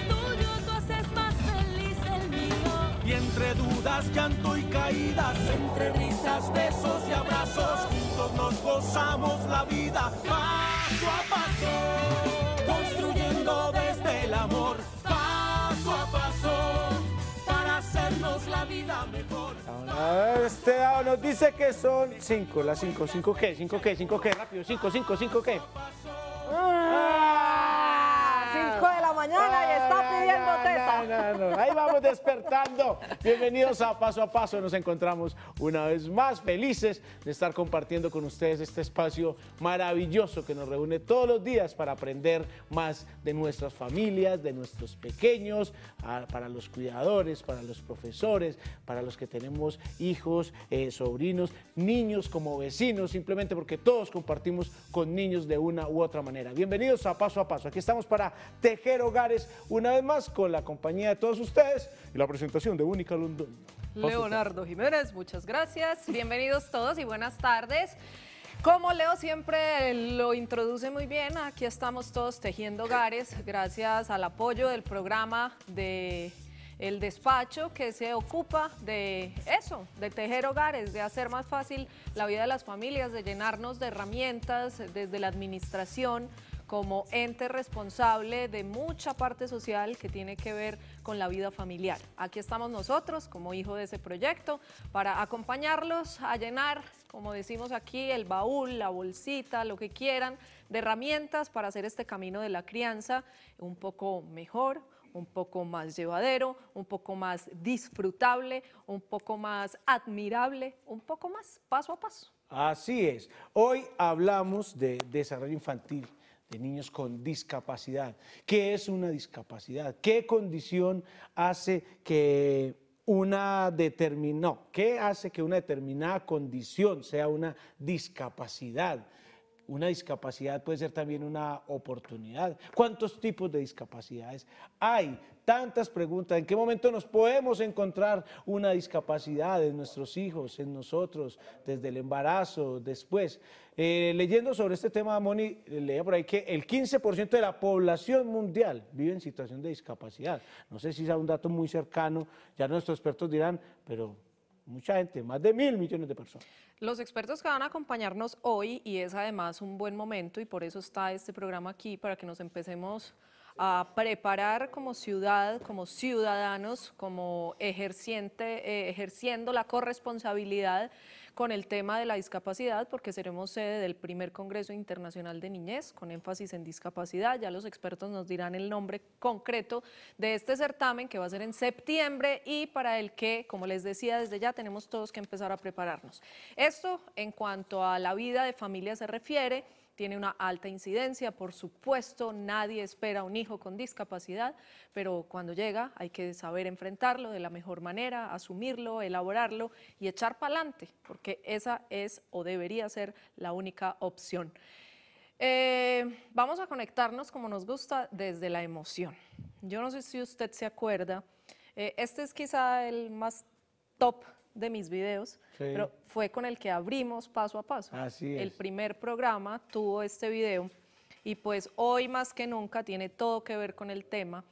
tuyo tú haces más feliz el mío. Y entre dudas, llanto y caídas, entre risas, besos y abrazos, juntos nos gozamos la vida paso a paso, construyendo desde el amor paso a paso para hacernos la vida mejor. este Esteban nos dice que son 5, las 5, 5G, 5G, 5G, rápido, 5, 5, 5G. 5 de la mañana y ah, es Ahí vamos despertando. Bienvenidos a Paso a Paso. Nos encontramos una vez más felices de estar compartiendo con ustedes este espacio maravilloso que nos reúne todos los días para aprender más de nuestras familias, de nuestros pequeños, para los cuidadores, para los profesores, para los que tenemos hijos, eh, sobrinos, niños como vecinos, simplemente porque todos compartimos con niños de una u otra manera. Bienvenidos a Paso a Paso. Aquí estamos para tejer hogares una vez más con la compañía de todos ustedes y la presentación de Única London. Leonardo Jiménez, muchas gracias. Bienvenidos todos y buenas tardes. Como Leo siempre lo introduce muy bien, aquí estamos todos tejiendo hogares gracias al apoyo del programa de el despacho que se ocupa de eso, de tejer hogares, de hacer más fácil la vida de las familias, de llenarnos de herramientas desde la administración como ente responsable de mucha parte social que tiene que ver con la vida familiar. Aquí estamos nosotros como hijo de ese proyecto para acompañarlos a llenar, como decimos aquí, el baúl, la bolsita, lo que quieran, de herramientas para hacer este camino de la crianza un poco mejor, un poco más llevadero, un poco más disfrutable, un poco más admirable, un poco más paso a paso. Así es. Hoy hablamos de desarrollo infantil de niños con discapacidad. ¿Qué es una discapacidad? ¿Qué condición hace que una determinada, hace que una determinada condición sea una discapacidad? Una discapacidad puede ser también una oportunidad. ¿Cuántos tipos de discapacidades hay? Tantas preguntas. ¿En qué momento nos podemos encontrar una discapacidad en nuestros hijos, en nosotros, desde el embarazo, después? Eh, leyendo sobre este tema, Moni, leía por ahí que el 15% de la población mundial vive en situación de discapacidad. No sé si es un dato muy cercano, ya nuestros expertos dirán, pero mucha gente, más de mil millones de personas. Los expertos que van a acompañarnos hoy, y es además un buen momento, y por eso está este programa aquí, para que nos empecemos a preparar como ciudad, como ciudadanos, como ejerciente, eh, ejerciendo la corresponsabilidad con el tema de la discapacidad porque seremos sede del primer Congreso Internacional de Niñez con énfasis en discapacidad. Ya los expertos nos dirán el nombre concreto de este certamen que va a ser en septiembre y para el que, como les decía desde ya, tenemos todos que empezar a prepararnos. Esto en cuanto a la vida de familia se refiere tiene una alta incidencia. Por supuesto, nadie espera un hijo con discapacidad, pero cuando llega hay que saber enfrentarlo de la mejor manera, asumirlo, elaborarlo y echar para adelante, porque esa es o debería ser la única opción. Eh, vamos a conectarnos como nos gusta desde la emoción. Yo no sé si usted se acuerda, eh, este es quizá el más top de mis videos, pero fue con el que abrimos paso a paso. Así El primer programa tuvo este video y pues hoy más que nunca tiene todo que ver con el tema.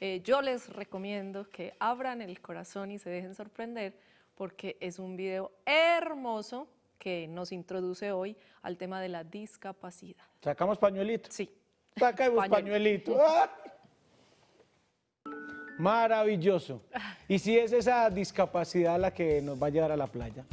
Eh, yo les recomiendo que abran el corazón y se dejen sorprender porque es un video hermoso que nos introduce hoy al tema de la discapacidad. ¿Sacamos pañuelito? Sí. Sacamos pañuelito. ¡Ah! Maravilloso. Y si es esa discapacidad la que nos va a llevar a la playa,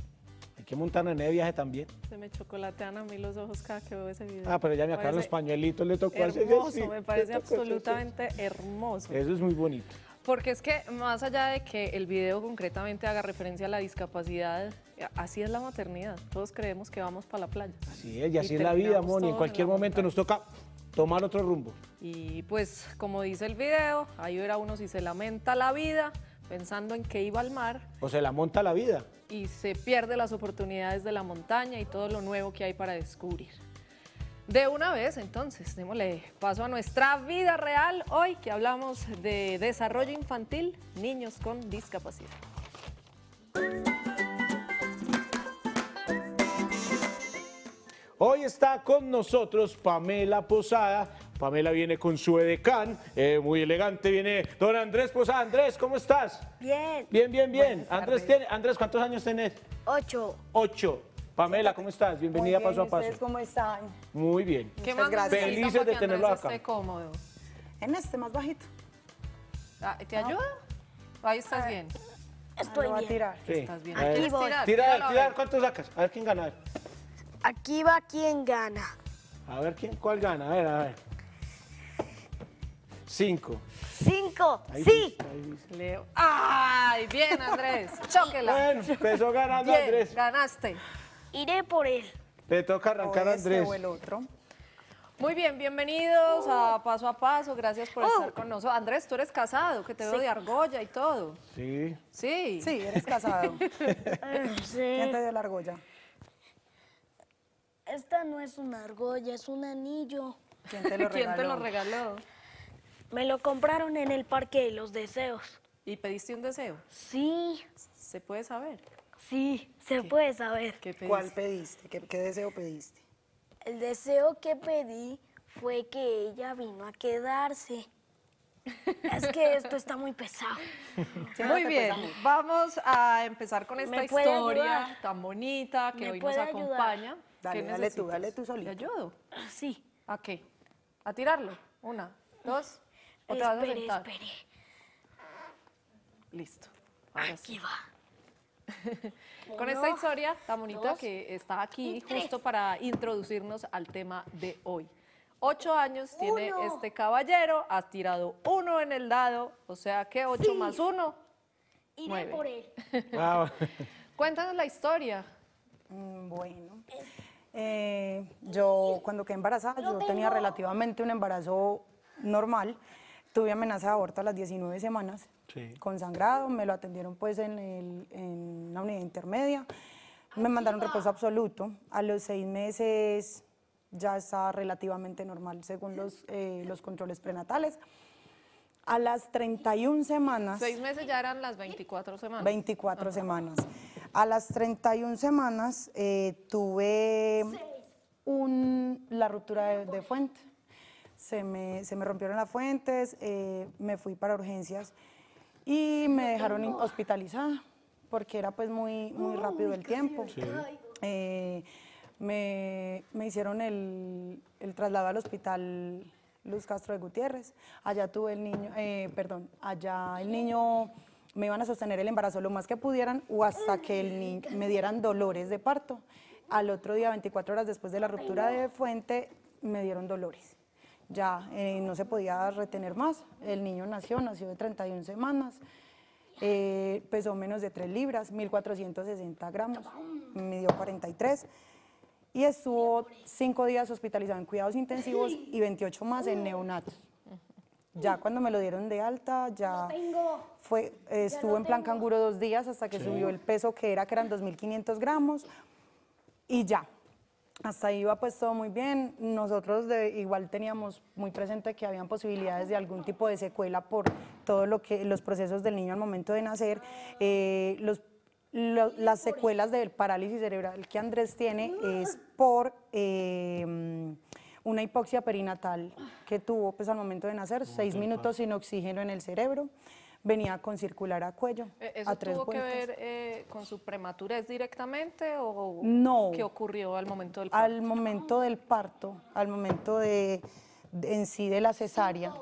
hay que montar en el viaje también. Se me chocolatean a mí los ojos cada que veo ese video. Ah, pero ya me acaban los pañuelitos, le tocó hermoso, Hermoso, me parece absolutamente hermoso. Eso es muy bonito. Porque es que más allá de que el video concretamente haga referencia a la discapacidad, así es la maternidad. Todos creemos que vamos para la playa. Así es, y así es la vida, Moni. En cualquier momento nos toca tomar otro rumbo. Y pues, como dice el video, ahí verá uno si se lamenta la vida pensando en que iba al mar. O se la monta la vida. Y se pierde las oportunidades de la montaña y todo lo nuevo que hay para descubrir. De una vez, entonces, démosle paso a nuestra vida real hoy que hablamos de desarrollo infantil, niños con discapacidad. Hoy está con nosotros Pamela Posada. Pamela viene con su edecán, eh, muy elegante viene don Andrés Posada. Andrés, ¿cómo estás? Bien. Bien, bien, bien. Andrés, ¿cuántos años tenés? Ocho. Ocho. Pamela, ¿cómo estás? Bienvenida paso a paso. cómo están? Muy bien. Qué Muchas gracias. Felices de tenerlo acá. Esté cómodo. En este, más bajito. Ah, ¿Te ayuda? Ahí estás ah, bien. Estoy ah, bien. A tirar. Estás bien. Aquí voy. Tira, tira. ¿cuánto sacas? A ver quién gana. Aquí va quien gana. A ver, ¿quién, ¿cuál gana? A ver, a ver. Cinco. Cinco, sí. Leo. ¡Ay, bien, Andrés! ¡Chóquela! Bueno, empezó ganando Andrés. ganaste. Iré por él. Te toca arrancar este Andrés. o el otro. Muy bien, bienvenidos a uh. Paso a Paso, gracias por estar uh. con nosotros. Andrés, tú eres casado, que te veo de argolla y todo. Sí. Sí. Sí, eres casado. ¿Quién te dio la argolla? Esta no es una argolla, es un anillo. ¿Quién te lo regaló? Me lo compraron en el Parque de los Deseos. ¿Y pediste un deseo? Sí. ¿Se puede saber? Sí, se puede saber. ¿Cuál pediste? ¿Qué deseo pediste? El deseo que pedí fue que ella vino a quedarse. Es que esto está muy pesado. muy bien, vamos a empezar con esta historia tan bonita que hoy nos acompaña. Dale, dale tú, dale tú solito. ¿Te ayudo? Sí. ¿A qué? ¿A tirarlo? Una, dos, otra dos. espere, Listo. aquí va. con esta historia tan bonita que está aquí justo para introducirnos al tema de hoy. Ocho años tiene este caballero, ha tirado uno en el dado, o sea que ocho más uno. Iré por él. Ah, Cuéntanos la historia. Mm, bueno, eh, yo cuando quedé embarazada, yo tenía relativamente un embarazo normal. Tuve amenaza de aborto a las 19 semanas con sangrado, me lo atendieron pues en, en la unidad intermedia, me mandaron reposo absoluto. A los seis meses ya está relativamente normal según los, eh, los controles prenatales. A las 31 semanas... Seis meses ya eran las 24 semanas. 24 semanas. A las 31 semanas eh, tuve un, la ruptura de, fuente. Se me, se me, rompieron las fuentes, eh, me fui para urgencias y me dejaron hospitalizada porque era pues muy, muy rápido el tiempo. Sí me, hicieron el, traslado al hospital Luz Castro de Gutiérrez. Allá tuve el niño, eh, perdón, allá el niño me iban a sostener el embarazo lo más que pudieran o hasta que el me dieran dolores de parto. Al otro día, 24 horas después de la ruptura de fuente, me dieron dolores. Ya eh, no se podía retener más. El niño nació, nació de 31 semanas. Eh, pesó menos de 3 libras, 1460 gramos, midió 43 y estuvo cinco días hospitalizado en cuidados intensivos y 28 más en neonatos. Ya cuando me lo dieron de alta, ya fue, estuvo en plan canguro dos días hasta que subió el peso que era, que eran 2.500 gramos, y ya. Hasta ahí iba pues todo muy bien. Nosotros de, igual teníamos muy presente que habían posibilidades de algún tipo de secuela por todos lo que, los procesos del niño al momento de nacer. Eh, los las secuelas del parálisis cerebral que Andrés tiene es por em, una hipoxia perinatal que tuvo pues, al momento de nacer, seis minutos sin oxígeno en el cerebro, venía con circular a cuello, eh, ¿Eso tuvo que ver eh, con su prematurez directamente o qué ocurrió al momento del parto? Al momento del parto, al momento de en sí de la cesárea.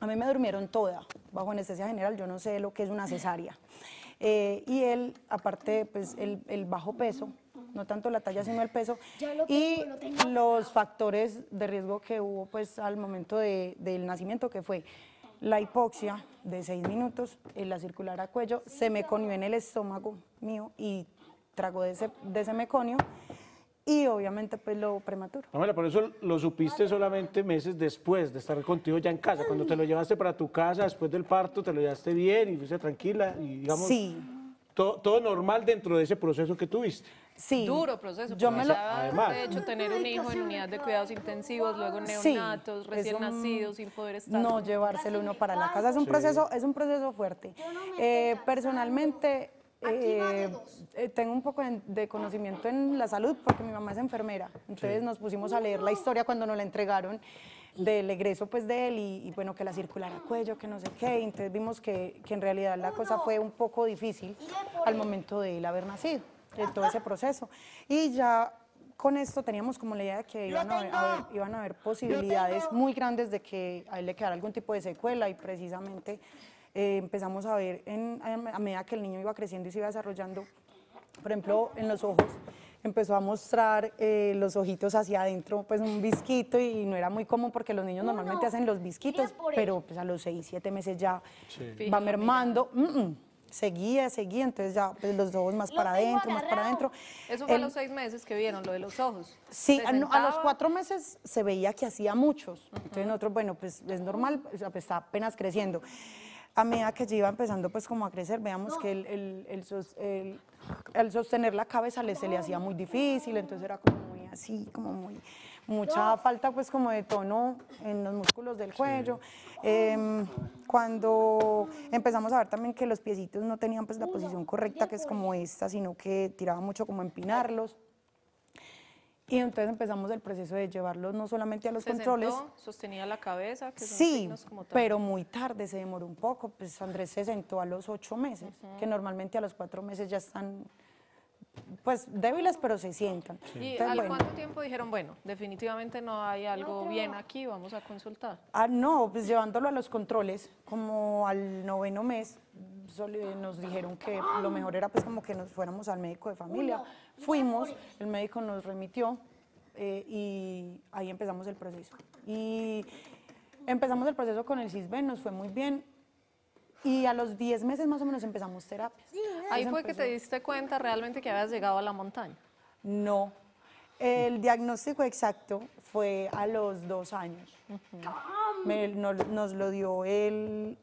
A mí me durmieron toda, bajo anestesia general, yo no sé lo que es una cesárea. Eh, y él, aparte, pues el, el, bajo peso, no tanto la talla sino el peso, y los factores de riesgo que hubo pues al momento de, del nacimiento, que fue la hipoxia de seis minutos, en la circular a cuello, se me conió en el estómago mío y trago de ese, de ese meconio, y obviamente pues lo prematuro. Pamela, por eso lo supiste solamente meses después de estar contigo ya en casa. Cuando te lo llevaste para tu casa después del parto, te lo llevaste bien y fuiste tranquila y digamos... Sí. Todo, normal dentro de ese proceso que tuviste. Sí. Duro proceso. Yo me lo... Además. De hecho, tener un hijo en unidad de cuidados intensivos, luego neonatos, recién nacidos, sin poder estar. No llevárselo uno para la casa. Es un proceso, es un proceso fuerte. Eh, personalmente, eh, eh, tengo un poco de conocimiento en la salud porque mi mamá es enfermera, entonces nos pusimos a leer la historia cuando nos la entregaron del egreso pues de él y, bueno, que la a cuello, que no sé qué, entonces vimos que, en realidad la cosa fue un poco difícil al momento de él haber nacido, todo ese proceso. Y ya con esto teníamos como la idea de que iban a, haber, iban a haber posibilidades muy grandes de que a él le quedara algún tipo de secuela y precisamente eh, empezamos a ver a medida que el niño iba creciendo y se iba desarrollando, por ejemplo, en los ojos, empezó a mostrar eh, los ojitos hacia adentro, pues un visquito y no era muy común porque los niños normalmente hacen los visquitos, pero pues a los 6, 7 meses ya va mermando. seguía, seguía, entonces ya pues, los ojos más para adentro, más para adentro. Eso fue a los seis meses que vieron, lo de los ojos. Sí, a, los cuatro meses se veía que hacía muchos. Entonces nosotros, bueno, pues es normal, pues, está apenas creciendo a medida que yo iba empezando pues como a crecer, veamos que el, el, el, sostener la cabeza le, se le hacía muy difícil, entonces era como muy así, como muy, mucha falta pues como de tono en los músculos del cuello. Em, cuando empezamos a ver también que los piecitos no tenían pues la posición correcta, que es como esta, sino que tiraba mucho como empinarlos. Y entonces empezamos el proceso de llevarlo no solamente a los se controles. Sentó, sostenía la cabeza, sí, pero muy tarde, se demoró un poco. Pues Andrés se sentó a los ocho meses, que normalmente a los cuatro meses ya están pues débiles, pero se sientan. ¿Y cuánto tiempo dijeron, bueno, definitivamente no hay algo bien aquí, vamos a consultar? Ah, no, pues llevándolo a los controles, como al noveno mes, eh, nos dijeron que lo mejor era pues como que nos fuéramos al médico de familia. Fuimos, el médico nos remitió eh, y ahí empezamos el proceso. Y empezamos el proceso con el CISB, nos fue muy bien. Y a los 10 meses más o menos empezamos terapias. Ahí fue que te diste cuenta realmente que habías llegado a la montaña. No, el diagnóstico exacto fue a los dos años. nos lo dio el,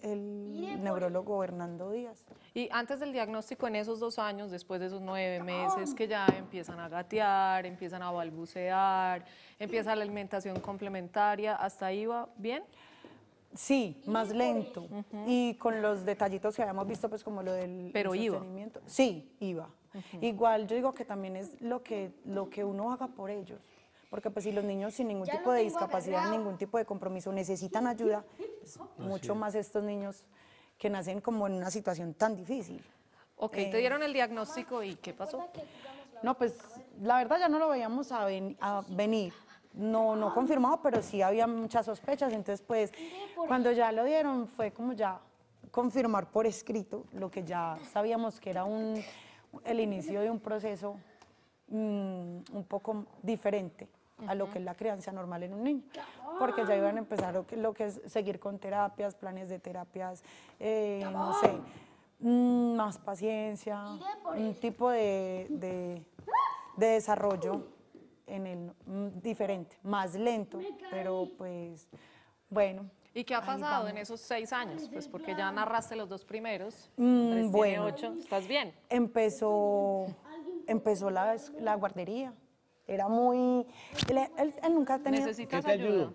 neurólogo Hernando Díaz. Y antes del diagnóstico, en esos dos años, después de esos nueve meses, que ya empiezan a gatear, empiezan a balbucear, empieza la alimentación complementaria, ¿hasta iba bien? Sí, más lento. Y con los detallitos que habíamos visto, pues como lo del Pero iba. Sí, iba. Igual yo digo que también es lo que, lo que uno haga por ellos. Porque pues si los niños sin ningún tipo de discapacidad, ningún tipo de compromiso necesitan ayuda, pues, mucho más estos niños que nacen como en una situación tan difícil. Ok, te eh, dieron el diagnóstico y ¿qué pasó? No, pues la verdad ya no lo veíamos a, a venir no, no confirmado, pero sí había muchas sospechas. Entonces, pues, cuando ya lo dieron, fue como ya confirmar por escrito lo que ya sabíamos que era un el inicio de un proceso mm, un poco diferente a lo que es la crianza normal en un niño, porque ya iban a empezar lo que, es seguir con terapias, planes de terapias, eh, no sé, mm, más paciencia, un tipo de, desarrollo en el mm, diferente, más lento, pero pues bueno, ¿Y qué ha pasado en esos seis años? Pues porque ya narraste los dos primeros. Mm, bueno, ¿estás bien? Empezó, empezó la, la guardería. Era muy... Él, nunca ha nunca ¿Necesitas ayuda?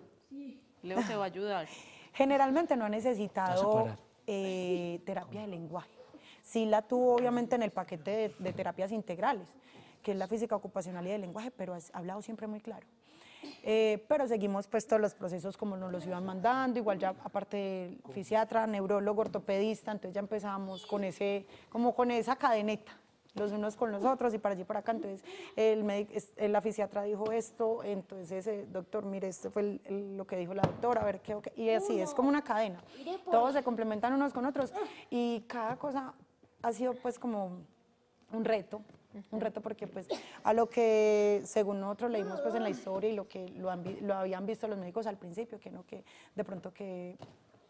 Leo te va a ayudar. Generalmente no ha necesitado eh, terapia de lenguaje. Sí la tuvo obviamente en el paquete de, terapias integrales, que es la física ocupacional y de lenguaje, pero ha hablado siempre muy claro. Eh, pero seguimos pues todos los procesos como nos los iban mandando, igual ya aparte fisiatra, neurólogo, ortopedista, entonces ya empezamos con ese, como con esa cadeneta los unos con los otros y para allí para acá. Entonces, el la fisiatra dijo esto, entonces, ese eh, doctor, mire, esto fue lo que dijo la doctora, a ver qué, y así, es como una cadena. Todos se complementan unos con otros y cada cosa ha sido pues como un reto, un reto porque pues a lo que según nosotros leímos pues en la historia y lo que lo, habían visto los médicos al principio, que no que de pronto que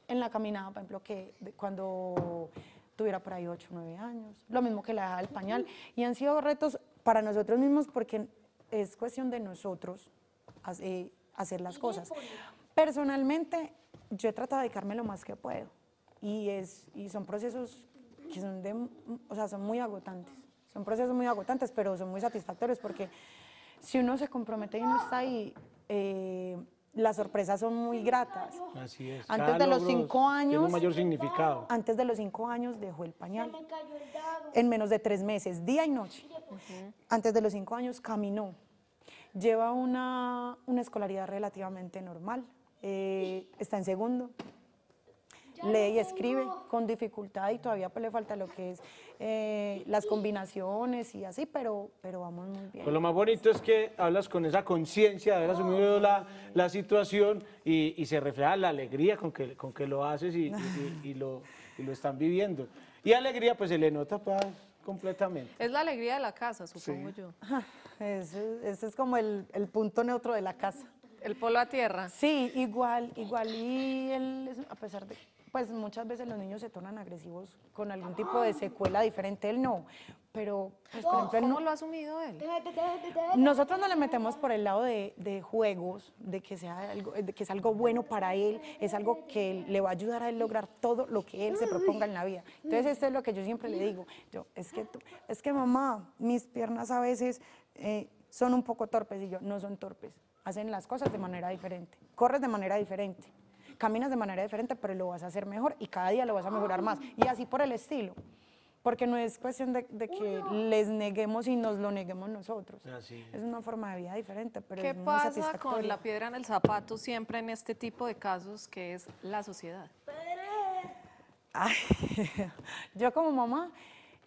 en la caminada, por ejemplo, que cuando tuviera por ahí 8 o 9 años, lo mismo que la edad del pañal. Y han sido retos para nosotros mismos porque es cuestión de nosotros eh, hacer, las cosas. Personalmente, yo he tratado de dedicarme lo más que puedo y, es, son procesos que son, sea, son muy agotantes. Son procesos muy agotantes, pero son muy satisfactorios porque si uno se compromete y no está ahí, eh, las sorpresas son muy gratas. Así es. Antes de los cinco años. un mayor significado. Antes de los cinco años dejó el pañal. En menos de tres meses, día y noche. Antes de los cinco años caminó. Lleva una, una escolaridad relativamente normal. Eh, está en segundo, lee y escribe con dificultad y todavía pues, le falta lo que es eh, las combinaciones y así, pero, pero vamos muy bien. Pues lo más bonito es que hablas con esa conciencia de haber asumido la, la situación y, y, se refleja la alegría con que, con que lo haces y, y, y lo, lo están viviendo. Y alegría pues se le nota pues, completamente. Es la alegría de la casa, supongo yo. Ese, es como el, el punto neutro de la casa. El polo a tierra. Sí, igual, igual. Y a pesar de pues muchas veces los niños se tornan agresivos con algún tipo de secuela diferente, él no. Pero, pues, por oh, ejemplo, él no lo ha asumido él. Nosotros no le metemos por el lado de, juegos, de que, sea algo, que es algo bueno para él, es algo que le va a ayudar a él lograr todo lo que él se proponga en la vida. Entonces, esto es lo que yo siempre le digo. Yo, es que, tú, es que mamá, mis piernas a veces eh, son un poco torpes y yo, no son torpes, hacen las cosas de manera diferente, corres de manera diferente caminas de manera diferente, pero lo vas a hacer mejor y cada día lo vas a mejorar más. Y así por el estilo. Porque no es cuestión de, que les neguemos y nos lo neguemos nosotros. Ah, es una forma de vida diferente, pero ¿Qué es pasa con la piedra en el zapato siempre en este tipo de casos que es la sociedad? Ay, yo como mamá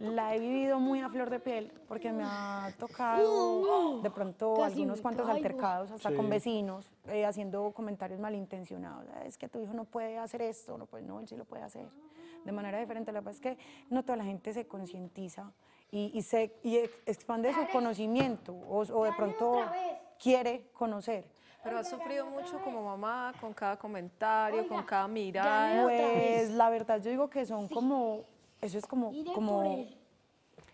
la he vivido muy a flor de piel porque me ha tocado de pronto algunos cuantos altercados, hasta con vecinos, eh, haciendo comentarios malintencionados. Ah, es que tu hijo no puede hacer esto, no, pues no, él sí lo puede hacer. De manera diferente, la verdad es que no toda la gente se concientiza y, se, y expande su conocimiento o, de pronto quiere conocer. Pero has sufrido mucho como mamá con cada comentario, con cada mirada. Pues la verdad yo digo que son como eso es como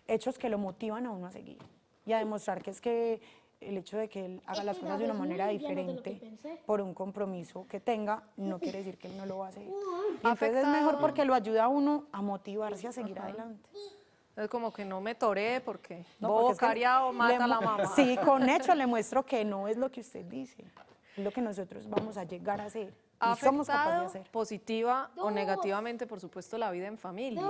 hechos que lo motivan a uno a seguir y a demostrar que es que el hecho de que él haga las cosas de una manera diferente por un compromiso que tenga, no quiere decir que él no lo va a hacer. Entonces es mejor porque lo ayuda a uno a motivarse a seguir adelante. Es como que no me toré porque no, bocaría o mata la mamá. Sí, con hecho le muestro que no es lo que usted dice, es lo que nosotros vamos a llegar a hacer. y somos capaces de hacer. positiva o negativamente, por supuesto, la vida en familia.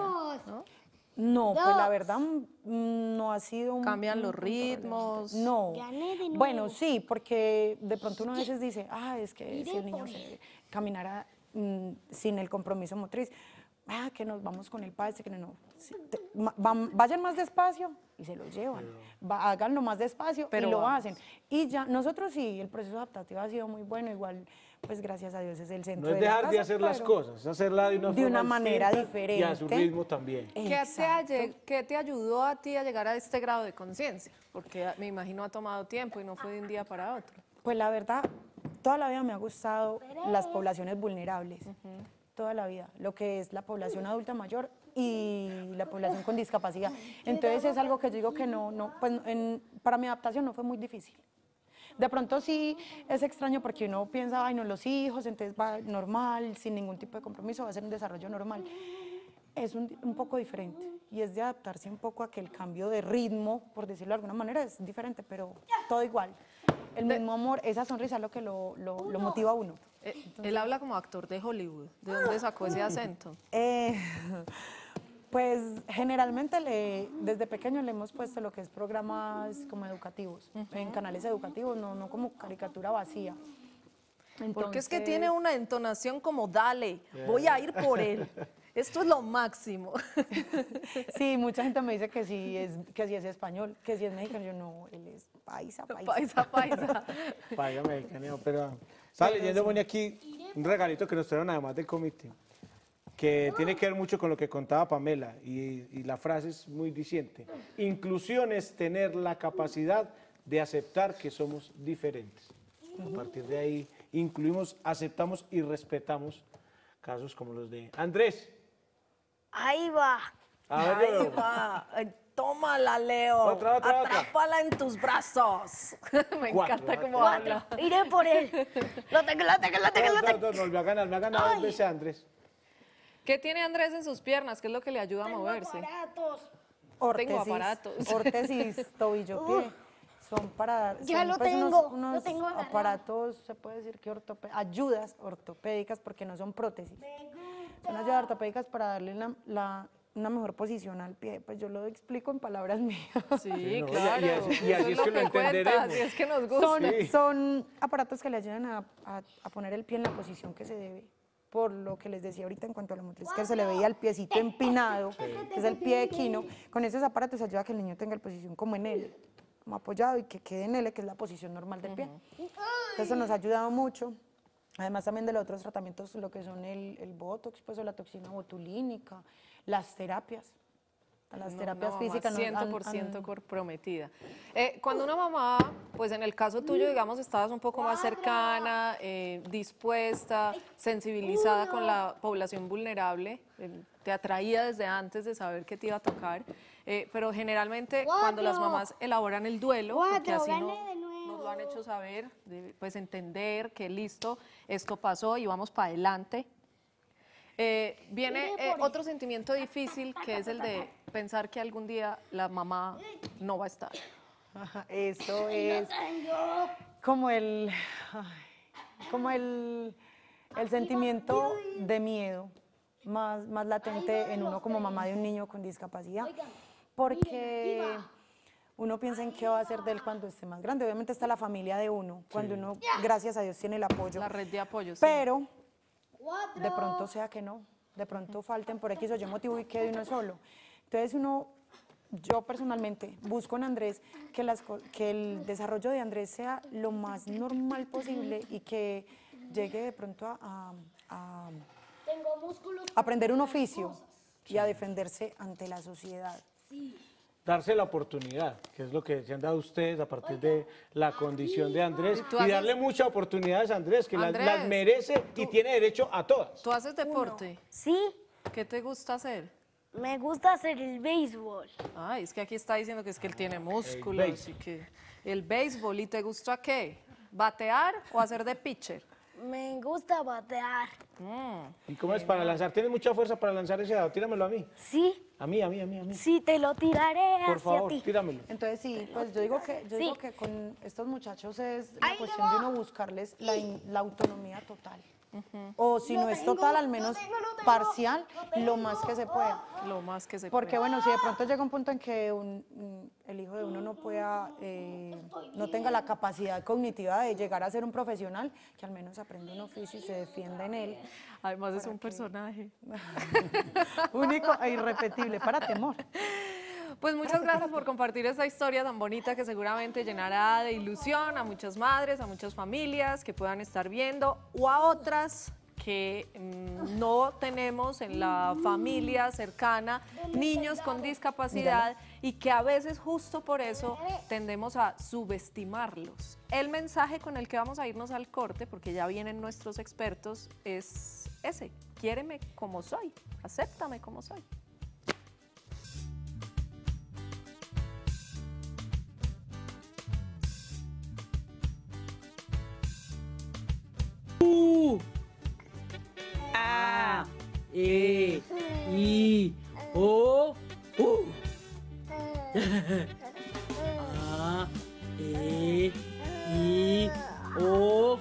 No, pues la verdad mm, no ha sido un... Cambian los ritmos. No. Bueno, sí, porque de pronto uno a veces dice, ah, es que si el niño se caminara mm, sin el compromiso motriz, ah, que nos vamos con el pase, que no, vayan más despacio y se lo llevan, Va, háganlo más despacio Pero y lo hacen. Y ya, nosotros sí, el proceso adaptativo ha sido muy bueno, igual pues gracias a Dios es el centro. No es dejar de, hacer las cosas, es hacerla de una, de una manera diferente. Y a su ritmo también. ¿Qué te, ayudó a ti a llegar a este grado de conciencia? Porque me imagino ha tomado tiempo y no fue de un día para otro. Pues la verdad, toda la vida me ha gustado las poblaciones vulnerables. Toda la vida, lo que es la población adulta mayor y la población con discapacidad. Entonces es algo que yo digo que no, no pues para mi adaptación no fue muy difícil. De pronto sí es extraño porque uno piensa, ay, no, los hijos, entonces va normal, sin ningún tipo de compromiso, va a ser un desarrollo normal. Es un, poco diferente y es de adaptarse un poco a que el cambio de ritmo, por decirlo de alguna manera, es diferente, pero todo igual. El mismo amor, esa sonrisa es lo que lo, lo, oh, motiva a uno. Eh, él habla como actor de Hollywood. ¿De dónde sacó ese ah. acento? Eh, pues generalmente le, desde pequeño le hemos puesto lo que es programas como educativos, en canales educativos, no, no como caricatura vacía. Porque es que tiene una entonación como, dale, voy a ir por él. Esto es lo máximo. Sí, mucha gente me dice que sí es, que sí es español, que sí es mexicano. Yo no, él es paisa, paisa. Paisa, paisa. paisa mexicano, pero Sale, yo muy aquí un regalito que nos trajeron además del comité que tiene que ver mucho con lo que contaba Pamela y, la frase es muy diciente. Inclusión es tener la capacidad de aceptar que somos diferentes. A partir de ahí incluimos, aceptamos y respetamos casos como los de Andrés. Ahí va. A ver, ahí va. Tómala, Leo. Otra, Atrápala en tus brazos. Me encanta cómo habla. Iré por él. Lo tengo, lo tengo, lo tengo, No, no, no, me ha ganado, me ha ganado Andrés. ¿Qué tiene Andrés en sus piernas? ¿Qué es lo que le ayuda a moverse? Aparatos. tengo aparatos. Ortesis, tobillo, pie. son para dar... ya lo pues, tengo, unos, unos aparatos, se puede decir que ortope ayudas ortopédicas porque no son prótesis. Son ayudas ortopédicas para darle una mejor posición al pie. Pues yo lo explico en palabras mías. Sí, claro. Y, así, es, que lo entenderemos. es que nos gusta. Son, aparatos que le ayudan a poner el pie en la posición que se debe por lo que les decía ahorita en cuanto a la motriz, que se le veía el piecito empinado, que es el pie equino, con esos aparatos ayuda a que el niño tenga la posición como en L como apoyado y que quede en L que es la posición normal del pie. Eso nos ha ayudado mucho. Además también de los otros tratamientos, lo que son el, el botox, pues la toxina botulínica, las terapias a las no, terapias físicas. 100% comprometida. Eh, cuando una mamá, pues en el caso tuyo, mm. digamos, estabas un poco más cercana, eh, dispuesta, sensibilizada con la población vulnerable, eh, te atraía desde antes de saber que te iba a tocar, pero generalmente cuando las mamás elaboran el duelo, porque así nos lo han hecho saber, pues entender que listo, esto pasó y vamos para adelante. viene otro sentimiento difícil que es el de pensar que algún día la mamá no va a estar. eso es como el, como el, sentimiento de miedo más, más latente en uno como mamá de un niño con discapacidad, porque uno piensa en qué va a hacer de él cuando esté más grande. Obviamente está la familia de uno, cuando uno, gracias a Dios, tiene el apoyo. La red de apoyo, Pero de pronto sea que no, de pronto falten por X o Y motivo y quede uno solo. Entonces uno, yo personalmente busco en Andrés que, que el desarrollo de Andrés sea lo más normal posible y que llegue de pronto a, aprender un oficio y a defenderse ante la sociedad. Darse la oportunidad, que es lo que se han dado ustedes a partir de la condición de Andrés, y, darle muchas oportunidades a Andrés, que las, merece y tiene derecho a todas. ¿Tú haces deporte? Sí. ¿Qué te gusta hacer? Me gusta hacer el béisbol. Ay, es que aquí está diciendo que es que él tiene músculo, el que... El béisbol, ¿y te gusta qué? ¿Batear o hacer de pitcher? Me gusta batear. Mm. ¿Y cómo es para eh, lanzar? ¿Tienes mucha fuerza para lanzar ese dado? Tíramelo a mí. Sí. A mí, a mí, a mí, a mí. Sí, te lo tiraré Por favor, tíramelo. Entonces sí, pues yo digo que yo digo que con estos muchachos es la cuestión de uno buscarles la, autonomía total. O si no es total, al menos parcial, lo más que se pueda. Lo más que se pueda Porque bueno, si de pronto llega un punto en que el hijo de uno no pueda, eh, no tenga la capacidad cognitiva de llegar a ser un profesional, que al menos aprende un oficio y se defienda en él. Además es un personaje. Único e irrepetible, para temor. Pues muchas gracias por compartir esta historia tan bonita que seguramente llenará de ilusión a muchas madres, a muchas familias que puedan estar viendo o a otras que mm, no tenemos en la familia cercana niños con discapacidad y que a veces justo por eso tendemos a subestimarlos. El mensaje con el que vamos a irnos al corte, porque ya vienen nuestros expertos, es ese, quiéreme como soy, acéptame como soy. Uh. E, I, O, U. A, E, I, O,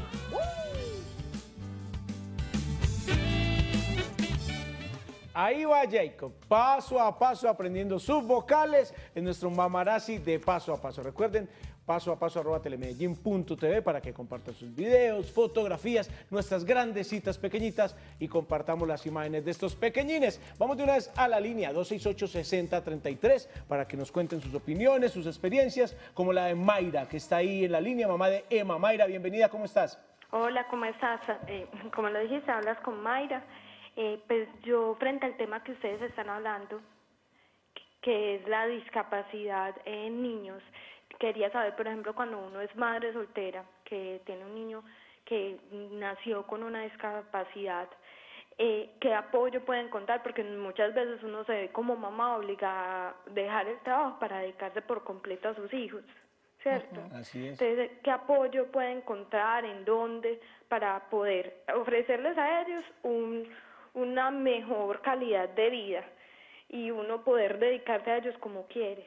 Ahí va Jacob, paso a paso aprendiendo sus vocales en nuestro mamarazzi de paso a paso. Recuerden, paso a paso arroba telemedellín.tv para que compartan sus videos, fotografías, nuestras grandes citas pequeñitas y compartamos las imágenes de estos pequeñines. Vamos de una vez a la línea 268-6033 para que nos cuenten sus opiniones, sus experiencias, como la de Mayra, que está ahí en la línea, mamá de Emma. Mayra, bienvenida, ¿cómo estás? Hola, ¿cómo estás? Eh, como lo dijiste, hablas con Mayra. Eh, pues yo, frente al tema que ustedes están hablando, que es la discapacidad en niños, quería saber, por ejemplo, cuando uno es madre soltera, que tiene un niño que nació con una discapacidad, eh, qué apoyo pueden contar, porque muchas veces uno se ve como mamá obligada a dejar el trabajo para dedicarse por completo a sus hijos, ¿cierto? así es. Entonces, eh, ¿qué apoyo pueden encontrar, en dónde, para poder ofrecerles a ellos una mejor calidad de vida y uno poder dedicarse a ellos como quiere?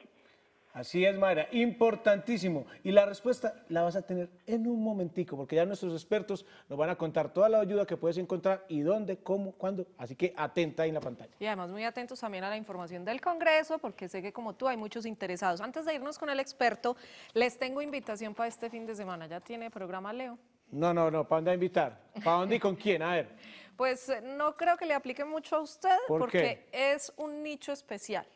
Así es, Mayra, importantísimo. Y la respuesta la vas a tener en un momentico, porque ya nuestros expertos nos van a contar toda la ayuda que puedes encontrar y dónde, cómo, cuándo. Así que atenta ahí en la pantalla. Y además muy atentos también a la información del Congreso, porque sé que como tú hay muchos interesados. Antes de irnos con el experto, les tengo invitación para este fin de semana. ¿Ya tiene programa Leo? No, no, no, ¿para dónde invitar? ¿Para dónde y con quién? A ver. Pues eh, no creo que le aplique mucho a usted, porque es un nicho especial.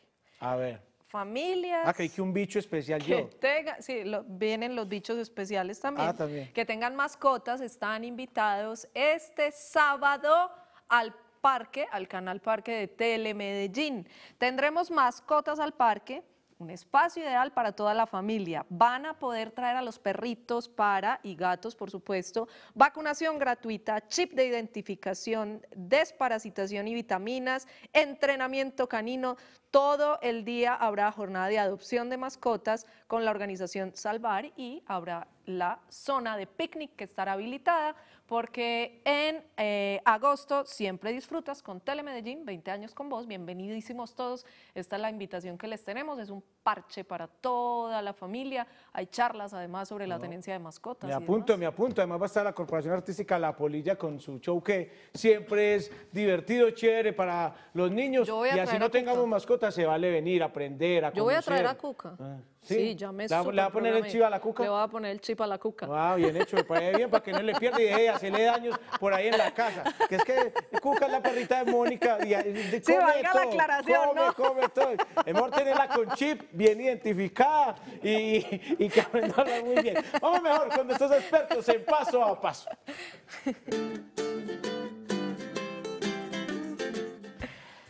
A ver familias. Ah, que hay que un bicho especial que yo. sí, vienen los bichos especiales también. Ah, también. Que tengan mascotas, están invitados este sábado al parque, al canal parque de Telemedellín. Tendremos mascotas al parque, un espacio ideal para toda la familia. Van a poder traer a los perritos para y gatos, por supuesto, vacunación gratuita, chip de identificación, desparasitación y vitaminas, entrenamiento canino. Todo el día habrá jornada de adopción de mascotas con la organización Salvar y habrá la zona de picnic que estará habilitada, porque en eh, agosto siempre disfrutas con Telemedellín, 20 años con vos, bienvenidísimos todos, esta es la invitación que les tenemos, es un parche para toda la familia, hay charlas además sobre la tenencia de mascotas. Me apunto, me apunto, además va a estar la Corporación Artística La Polilla con su show que siempre es divertido, chévere para los niños, y así no tengamos mascotas, se vale venir, a aprender, a conocer. Yo voy a traer a Cuca. Ah. Sí, ya me Le va a poner el chip a la cuca. Le va a poner el chip a la cuca. wow bien hecho, me bien para que no le pierda y se le daños por ahí en la casa. Que es que Cuca es la perrita de Mónica. Y, y, sí, come valga la aclaración, come, ¿no? Come, todo. Es mejor tenerla con chip bien identificada y, y que aprendamos muy bien. Vamos mejor con nuestros expertos en paso a paso.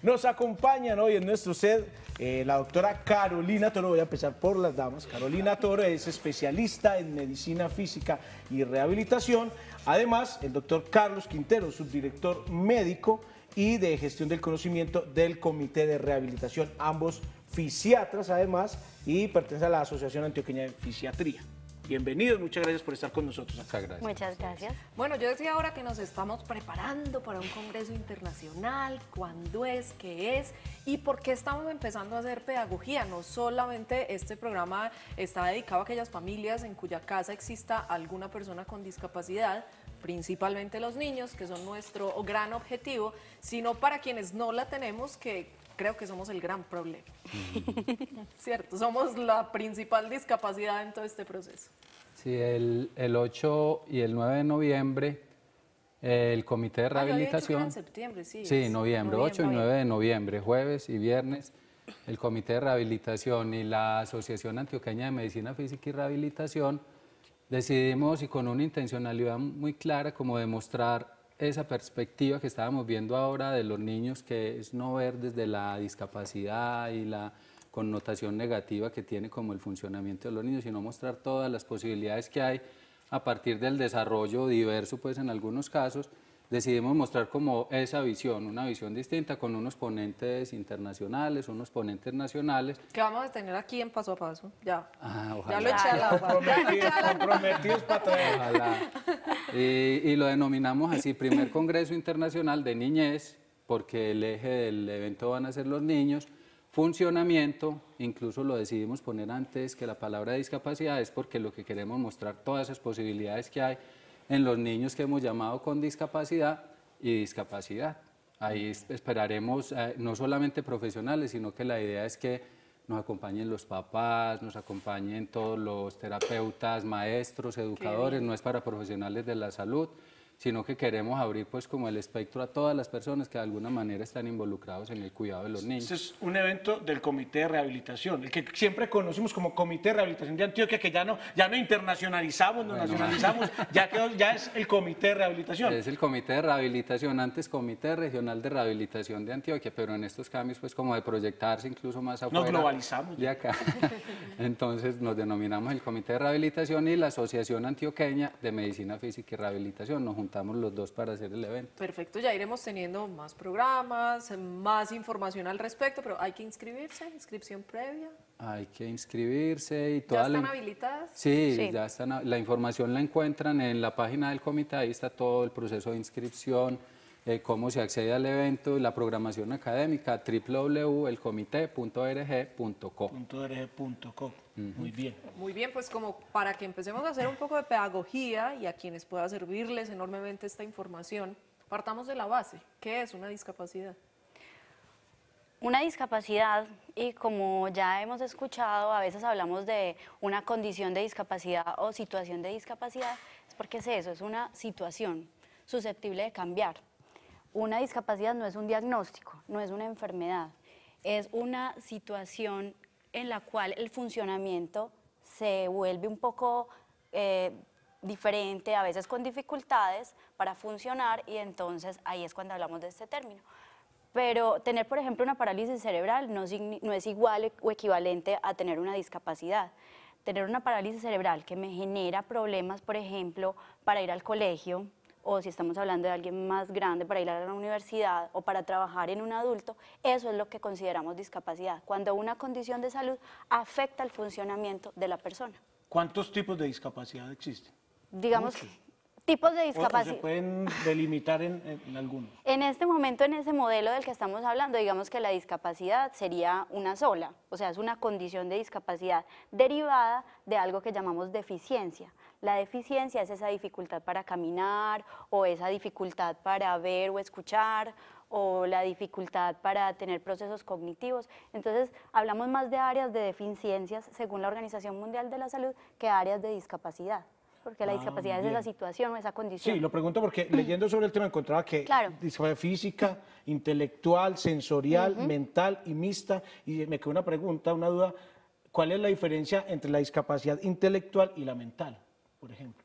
Nos acompañan hoy en nuestro set eh, la doctora Carolina Toro, voy a empezar por las damas. Carolina Toro es especialista en medicina física y rehabilitación. Además, el doctor Carlos Quintero, subdirector médico y de gestión del conocimiento del Comité de Rehabilitación, ambos fisiatras además y pertenece a la Asociación Antioqueña de Fisiatría. Bienvenidos, muchas gracias por estar con nosotros. acá. gracias. Muchas gracias. Bueno, yo decía ahora que nos estamos preparando para un congreso internacional, cuándo es, qué es y por qué estamos empezando a hacer pedagogía. No solamente este programa está dedicado a aquellas familias en cuya casa exista alguna persona con discapacidad, principalmente los niños, que son nuestro gran objetivo, sino para quienes no la tenemos, que creo que somos el gran problema. ¿Cierto? Somos la principal discapacidad en todo este proceso. Sí, el, 8 y el 9 de noviembre, el comité de ah, rehabilitación... Ah, en septiembre, sí. Sí, noviembre, noviembre, 8 y 9 de noviembre, jueves y viernes, el comité de rehabilitación y la Asociación Antioqueña de Medicina Física y Rehabilitación decidimos y con una intencionalidad muy clara como demostrar esa perspectiva que estábamos viendo ahora de los niños, que es no ver desde la discapacidad y la connotación negativa que tiene como el funcionamiento de los niños, sino mostrar todas las posibilidades que hay a partir del desarrollo diverso, pues en algunos casos, decidimos mostrar como esa visión, una visión distinta con unos ponentes internacionales, unos ponentes nacionales. Que vamos a tener aquí en paso a paso, ya. Ah, ojalá. Ya lo eché Comprometidos, para Ojalá. Y, y lo denominamos así, primer Congreso Internacional de Niñez, porque el eje del evento van a ser los niños. Funcionamiento, incluso lo decidimos poner antes que la palabra discapacidad, es porque lo que queremos mostrar todas esas posibilidades que hay en los niños que hemos llamado con discapacidad y discapacidad. Ahí esperaremos eh, no solamente profesionales, sino que la idea es que nos acompañen los papás, nos acompañen todos los terapeutas, maestros, educadores, no es para profesionales de la salud, sino que queremos abrir pues como el espectro a todas las personas que de alguna manera están involucrados en el cuidado de los niños. Este es un evento del Comité de Rehabilitación, el que siempre conocimos como Comité de Rehabilitación de Antioquia, que ya no, ya no internacionalizamos, no nacionalizamos, ya, que ya es el Comité de Rehabilitación. Es el Comité de Rehabilitación, antes Comité Regional de Rehabilitación de Antioquia, pero en estos cambios pues como de proyectarse incluso más afuera. Nos globalizamos. De acá. Entonces nos denominamos el Comité de Rehabilitación y la Asociación Antioqueña de Medicina Física y Rehabilitación. Nos los dos para hacer el evento. Perfecto, ya iremos teniendo más programas, más información al respecto, pero hay que inscribirse, inscripción previa. Hay que inscribirse y todas ¿Ya están habilitadas? Sí, ya están. La información la encuentran en la página del comité, ahí está todo el proceso de inscripción, eh, cómo se accede al evento, la programación académica, www.elcomité.org.co. Muy bien. Muy bien, pues como para que empecemos a hacer un poco de pedagogía y a quienes pueda servirles enormemente esta información, partamos de la base. ¿Qué es una discapacidad? Una discapacidad, y como ya hemos escuchado, a veces hablamos de una condición de discapacidad o situación de discapacidad, es porque es eso, es una situación susceptible de cambiar. Una discapacidad no es un diagnóstico, no es una enfermedad, es una situación en la cual el funcionamiento se vuelve un poco eh, diferente, a veces con dificultades para funcionar y entonces ahí es cuando hablamos de este término. Pero tener, por ejemplo, una parálisis cerebral no es igual o equivalente a tener una discapacidad. Tener una parálisis cerebral que me genera problemas, por ejemplo, para ir al colegio, o si estamos hablando de alguien más grande para ir a la universidad o para trabajar en un adulto, eso es lo que consideramos discapacidad, cuando una condición de salud afecta el funcionamiento de la persona. ¿Cuántos tipos de discapacidad existen? Digamos tipos de discapacidad. O se pueden delimitar en, en algunos. En este momento, en ese modelo del que estamos hablando, digamos que la discapacidad sería una sola, o sea, es una condición de discapacidad derivada de algo que llamamos deficiencia. La deficiencia es esa dificultad para caminar o esa dificultad para ver o escuchar o la dificultad para tener procesos cognitivos. Entonces, hablamos más de áreas de deficiencias, según la Organización Mundial de la Salud, que áreas de discapacidad porque la ah, discapacidad es esa situación o esa condición. Sí, lo pregunto porque leyendo sobre el tema encontraba que discapacidad física, intelectual, sensorial, mental y mixta, y me quedó una pregunta, una duda, ¿cuál es la diferencia entre la discapacidad intelectual y la mental? ejemplo?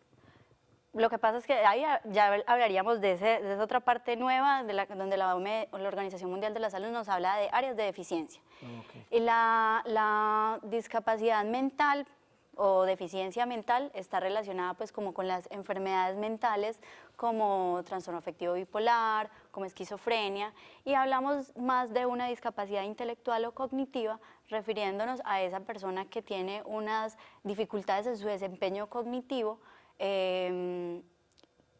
Lo que pasa es que ahí ya hablaríamos de, esa otra parte nueva de donde la, la Organización Mundial de la Salud nos habla de áreas de deficiencia. Ah, y la, la, discapacidad mental o deficiencia mental está relacionada pues como con las enfermedades mentales como trastorno afectivo bipolar, como esquizofrenia y hablamos más de una discapacidad intelectual o cognitiva refiriéndonos a esa persona que tiene unas dificultades en su desempeño cognitivo, em,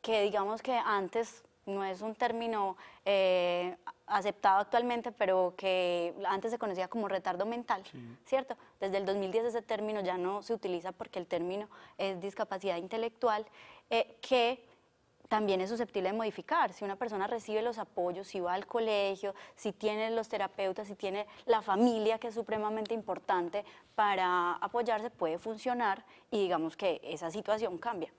que digamos que antes no es un término eh, aceptado actualmente, pero que antes se conocía como retardo mental, ¿cierto? Desde el 2010 ese término ya no se utiliza porque el término es discapacidad intelectual, eh, que también es susceptible de modificar. Si una persona recibe los apoyos, si va al colegio, si tiene los terapeutas, si tiene la familia, que es supremamente importante para apoyarse, puede funcionar y digamos que esa situación cambia.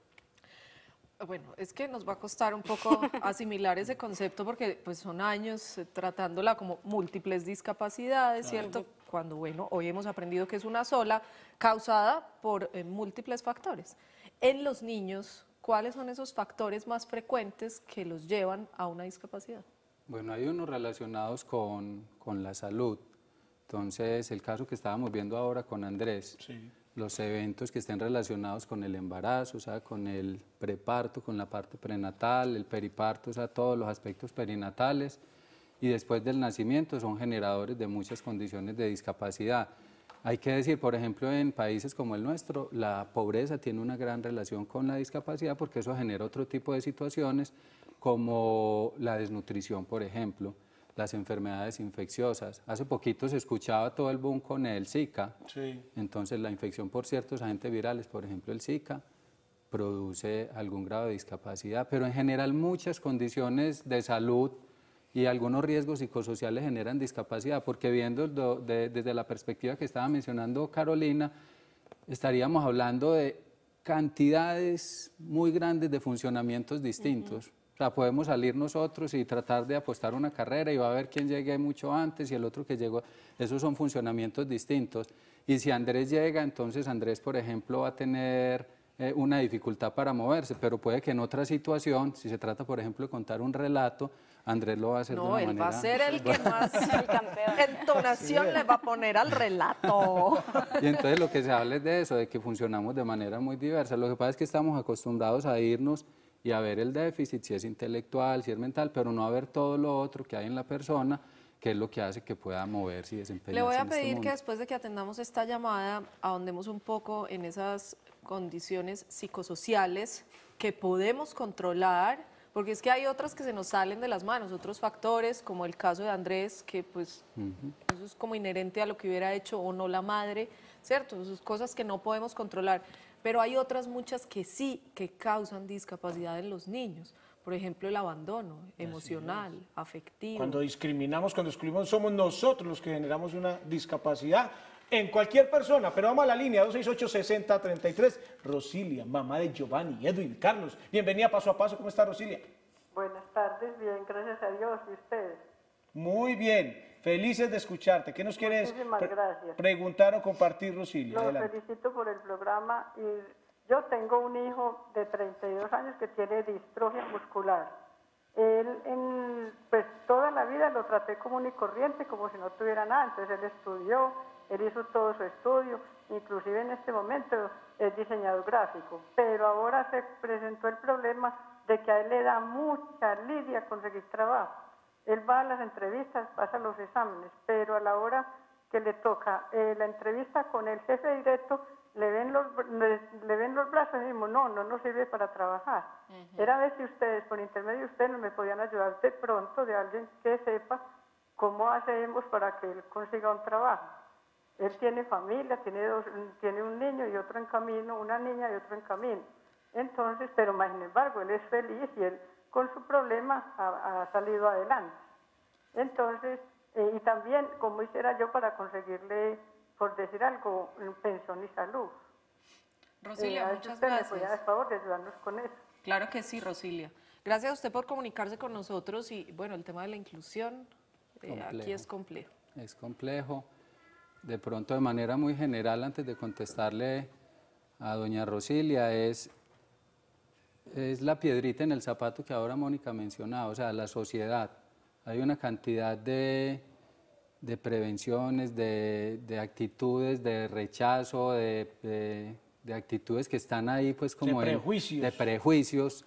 Bueno, es que nos va a costar un poco asimilar ese concepto porque pues son años eh, tratándola como múltiples discapacidades, ¿cierto? Cuando, bueno, hoy hemos aprendido que es una sola causada por eh, múltiples factores. En los niños, ¿Cuáles son esos factores más frecuentes que los llevan a una discapacidad? Bueno, hay unos relacionados con, con la salud. Entonces, el caso que estábamos viendo ahora con Andrés, los eventos que estén relacionados con el embarazo, o sea, con el preparto, con la parte prenatal, el periparto, o sea, todos los aspectos perinatales y después del nacimiento son generadores de muchas condiciones de discapacidad. Hay que decir, por ejemplo, en países como el nuestro, la pobreza tiene una gran relación con la discapacidad porque eso genera otro tipo de situaciones como la desnutrición, por ejemplo, las enfermedades infecciosas. Hace poquito se escuchaba todo el boom con el Zika. Entonces, la infección por ciertos agentes virales, por ejemplo, el Zika, produce algún grado de discapacidad, pero en general muchas condiciones de salud y algunos riesgos psicosociales generan discapacidad, porque viendo desde la perspectiva que estaba mencionando Carolina, estaríamos hablando de cantidades muy grandes de funcionamientos distintos. O sea, podemos salir nosotros y tratar de apostar una carrera y va a ver quién llegue mucho antes y el otro que llegó. Esos son funcionamientos distintos. Y si Andrés llega, entonces Andrés, por ejemplo, va a tener eh, una dificultad para moverse, pero puede que en otra situación, si se trata, por ejemplo, de contar un relato, Andrés lo va a hacer no, él va a ser el que más entonación le va a poner al relato. Y entonces lo que se habla es de eso, de que funcionamos de manera muy diversa. Lo que pasa es que estamos acostumbrados a irnos y a ver el déficit, si es intelectual, si es mental, pero no a ver todo lo otro que hay en la persona, que es lo que hace que pueda moverse y desempeñarse. Le voy a este pedir que después de que atendamos esta llamada, ahondemos un poco en esas condiciones psicosociales que podemos controlar porque es que hay otras que se nos salen de las manos, otros factores, como el caso de Andrés, que pues eso es como inherente a lo que hubiera hecho o no la madre, ¿cierto? Esas cosas que no podemos controlar, pero hay otras muchas que sí, que causan discapacidad en los niños. Por ejemplo, el abandono emocional, afectivo. Cuando discriminamos, cuando excluimos, somos nosotros los que generamos una discapacidad en cualquier persona. Pero vamos a la línea 268-6033. Rosilia, mamá de Giovanni, Edwin, Carlos. Bienvenida paso a paso. ¿Cómo está Rosilia? Buenas tardes, bien, gracias a Dios. ¿Y ustedes? Muy bien. Felices de escucharte. ¿Qué nos quieres gracias. preguntar o compartir, Rosilia? Los felicito por el programa. Y yo tengo un hijo de 32 años que tiene distrofia muscular. Él, en, pues toda la vida lo traté común y corriente, como si no tuviera nada. Entonces él estudió, él hizo todo su estudio, inclusive en este momento es diseñador gráfico, pero ahora se presentó el problema de que a él le da mucha lidia conseguir trabajo. Él va a las entrevistas, pasa los exámenes, pero a la hora que le toca eh, la entrevista con el jefe directo, le ven los, le, ven los brazos y dicen, no, no nos sirve para trabajar. Era a ver si ustedes, por intermedio de ustedes, me podían ayudar de pronto de alguien que sepa cómo hacemos para que él consiga un trabajo. Él tiene familia, tiene, tiene un niño y otro en camino, una niña y otro en camino. Entonces, pero más sin embargo, él es feliz y él con su problema ha, salido adelante. Entonces, eh, y también, ¿cómo hiciera yo para conseguirle, por decir algo, pensión y salud? Rosilia, eh, muchas usted gracias. a favor de ayudarnos con eso. Claro que sí, Rosilia. Gracias a usted por comunicarse con nosotros y, bueno, el tema de la inclusión eh, aquí es complejo. Es complejo de pronto de manera muy general antes de contestarle a doña Rosilia es, es la piedrita en el zapato que ahora Mónica mencionaba, o sea, la sociedad. Hay una cantidad de, prevenciones, de, actitudes, de rechazo, de, actitudes que están ahí, pues como de prejuicios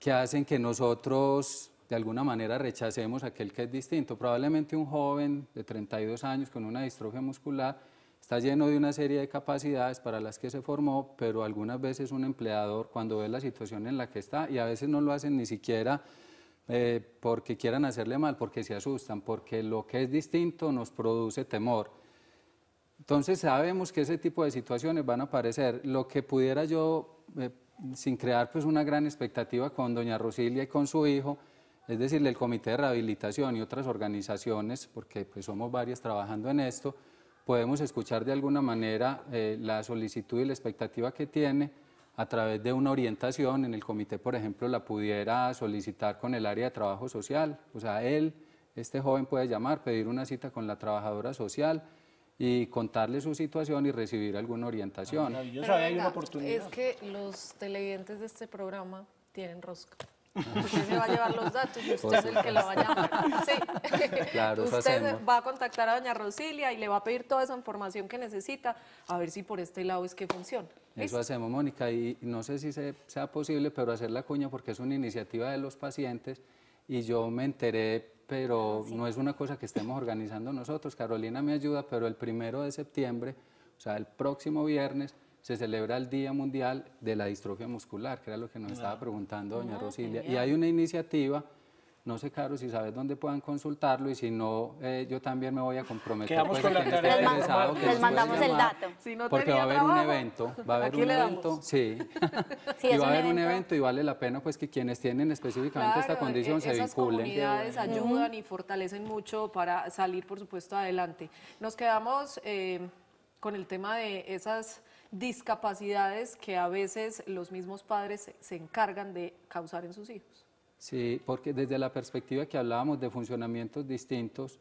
que hacen que nosotros de alguna manera rechacemos aquel que es distinto. Probablemente un joven de 32 años con una distrofia muscular está lleno de una serie de capacidades para las que se formó, pero algunas veces un empleador cuando ve la situación en la que está, y a veces no lo hacen ni siquiera eh, porque quieran hacerle mal, porque se asustan, porque lo que es distinto nos produce temor. Entonces sabemos que ese tipo de situaciones van a aparecer. Lo que pudiera yo, eh, sin crear pues una gran expectativa con doña Rosilia y con su hijo, es decir, el Comité de Rehabilitación y otras organizaciones, porque pues, somos varias trabajando en esto, podemos escuchar de alguna manera eh, la solicitud y la expectativa que tiene a través de una orientación. En el comité, por ejemplo, la pudiera solicitar con el área de trabajo social, o sea, él, este joven puede llamar, pedir una cita con la trabajadora social y contarle su situación y recibir alguna orientación. Es que los televidentes de este programa tienen rosca. Usted se va a llevar los datos y usted es el que la va a llamar. Sí. Claro, usted va a contactar a doña Rosilia y le va a pedir toda esa información que necesita, a ver si por este lado es que funciona. Eso hacemos, Mónica, y no sé si sea posible, pero hacer la cuña porque es una iniciativa de los pacientes y yo me enteré, pero ah, no es una cosa que estemos organizando nosotros. Carolina me ayuda, pero el primero de septiembre, o sea, el próximo viernes, se celebra el Día Mundial de la Distrofia Muscular, que era lo que nos estaba ah. preguntando doña ah, Rosilia. Y hay una iniciativa, no sé, Caro, si sabes dónde puedan consultarlo y si no, eh, yo también me voy a comprometer. Quedamos pues, con Les, mandamos el dato. porque va a haber un evento, va a haber un evento, sí. y va a haber un evento y vale la pena pues que quienes tienen específicamente esta e condición se vinculen. comunidades ayudan y fortalecen mucho para salir, por supuesto, adelante. Nos quedamos eh, con el tema de esas discapacidades que a veces los mismos padres se encargan de causar en sus hijos. Sí, porque desde la perspectiva que hablábamos de funcionamientos distintos,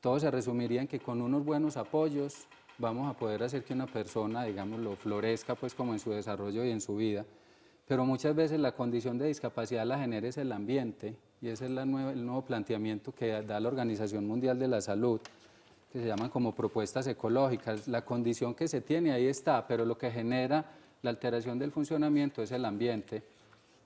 todo se resumiría en que con unos buenos apoyos vamos a poder hacer que una persona, digamos, lo florezca pues como en su desarrollo y en su vida, pero muchas veces la condición de discapacidad la genera es el ambiente y ese es el nuevo planteamiento que da la Organización Mundial de la Salud, que se llaman como propuestas ecológicas. La condición que se tiene ahí está, pero lo que genera la alteración del funcionamiento es el ambiente.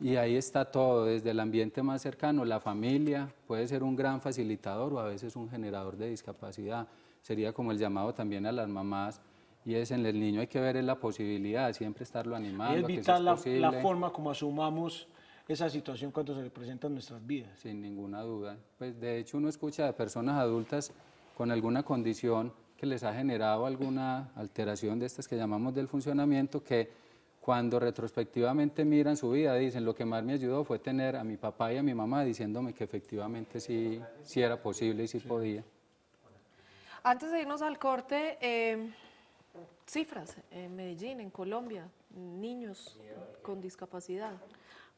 Y ahí está todo, desde el ambiente más cercano, la familia puede ser un gran facilitador o a veces un generador de discapacidad. Sería como el llamado también a las mamás y es en el niño hay que ver la posibilidad, siempre estarlo animando. Y es vital la, forma como asumamos esa situación cuando se presenta en nuestras vidas. Sin ninguna duda. Pues de hecho uno escucha de personas adultas con alguna condición que les ha generado alguna alteración de estas que llamamos del funcionamiento, que cuando retrospectivamente miran su vida dicen lo que más me ayudó fue tener a mi papá y a mi mamá diciéndome que efectivamente sí, sí era posible y sí, podía. Antes de irnos al corte, eh, cifras en Medellín, en Colombia, niños con discapacidad.